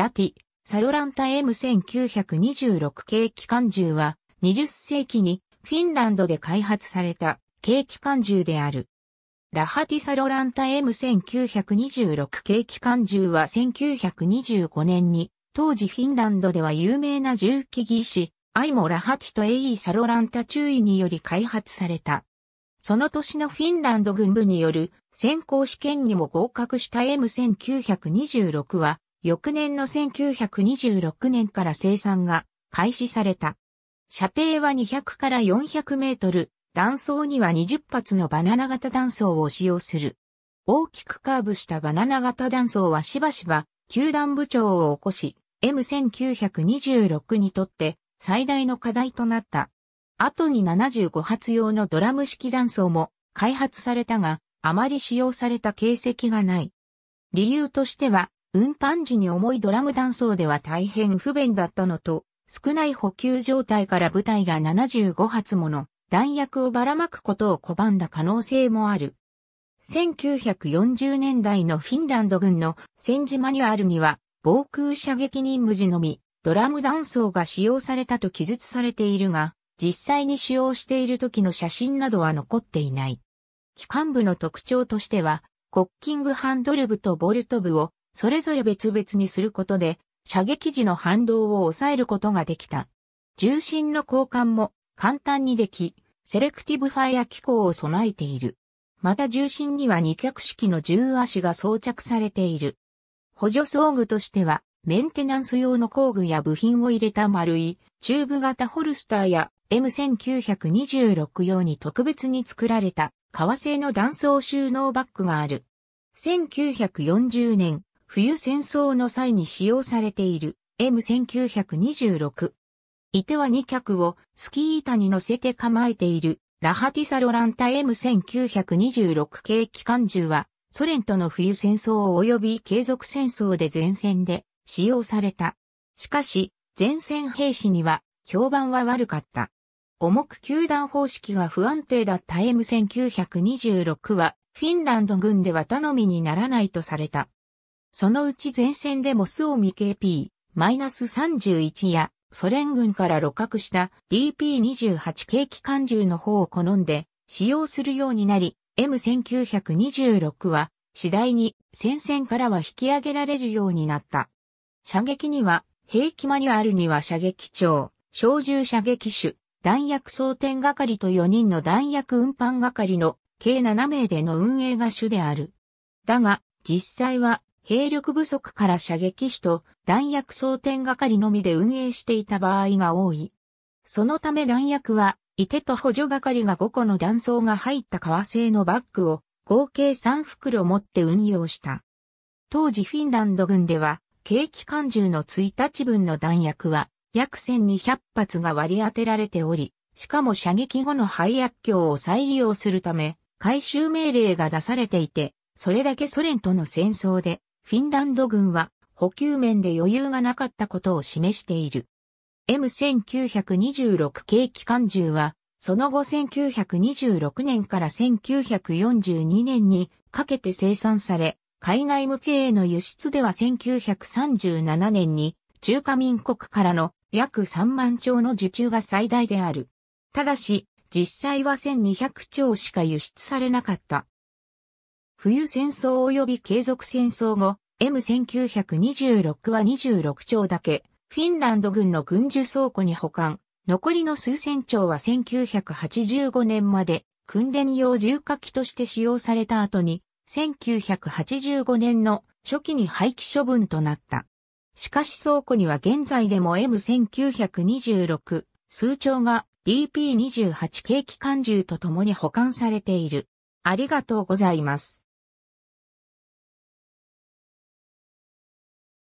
ラティ、サロランタ M1926 系機関銃は、20世紀にフィンランドで開発された軽機関銃である。ラハティサロランタ M1926 系機関銃は1925年に、当時フィンランドでは有名な銃器技師、アイモ・ラハティとエイ・サロランタ中尉により開発された。その年のフィンランド軍部による先行試験にも合格した M1926 は翌年の1926年から生産が開始された。射程は200から400メートル、断層には20発のバナナ型断層を使用する。大きくカーブしたバナナ型断層はしばしば、球団部長を起こし、M1926 にとって最大の課題となった。後に75発用のドラム式断層も開発されたが、あまり使用された形跡がない。理由としては、運搬時に重いドラム弾倉では大変不便だったのと、少ない補給状態から部隊が75発もの弾薬をばらまくことを拒んだ可能性もある。1940年代のフィンランド軍の戦時マニュアルには、防空射撃任務時のみ、ドラム弾倉が使用されたと記述されているが、実際に使用している時の写真などは残っていない。機関部の特徴としては、コッキングハンドル部とボルト部をそれぞれ別々にすることで、射撃時の反動を抑えることができた。重心の交換も簡単にでき、セレクティブファイア機構を備えている。また重心には二脚式の重足が装着されている。補助装具としては、メンテナンス用の工具や部品を入れた丸い、チューブ型ホルスターや M1926 用に特別に作られた革製の断層収納バッグがある。1940年、冬戦争の際に使用されている M1926。いては2脚をスキー板に乗せて構えているラハティサロランタ M1926 系機関銃はソ連との冬戦争及び継続戦争で前線で使用された。しかし前線兵士には評判は悪かった。重く球団方式が不安定だった M1926 はフィンランド軍では頼みにならないとされた。そのうち前線でもスオミ KP-31 やソ連軍から露獲した DP28 系機関銃の方を好んで使用するようになり、M1926 は次第に戦線からは引き上げられるようになった。射撃には、兵器マニュアルには射撃長、小銃射撃手、弾薬装填係と4人の弾薬運搬係の計7名での運営が主である。だが、実際は兵力不足から射撃手と弾薬装填係のみで運営していた場合が多い。そのため弾薬は、いてと補助係が5個の弾倉が入った革製のバッグを合計3袋持って運用した。当時フィンランド軍では、景気艦銃の1日分の弾薬は約1200発が割り当てられており、しかも射撃後の廃薬橋を再利用するため、回収命令が出されていて、それだけソ連との戦争でフィンランド軍は補給面で余裕がなかったことを示している。M1926 系機関銃は、その後1926年から1942年にかけて生産され、海外向けへの輸出では1937年に中華民国からの約3万兆の受注が最大である。ただし、実際は1200兆しか輸出されなかった。冬戦争及び継続戦争後、M1926 は26丁だけ、フィンランド軍の軍需倉庫に保管、残りの数千丁は1985年まで訓練用重火器として使用された後に、1985年の初期に廃棄処分となった。しかし倉庫には現在でも M1926 数丁が DP28 軽機関銃と共に保管されている。ありがとうございます。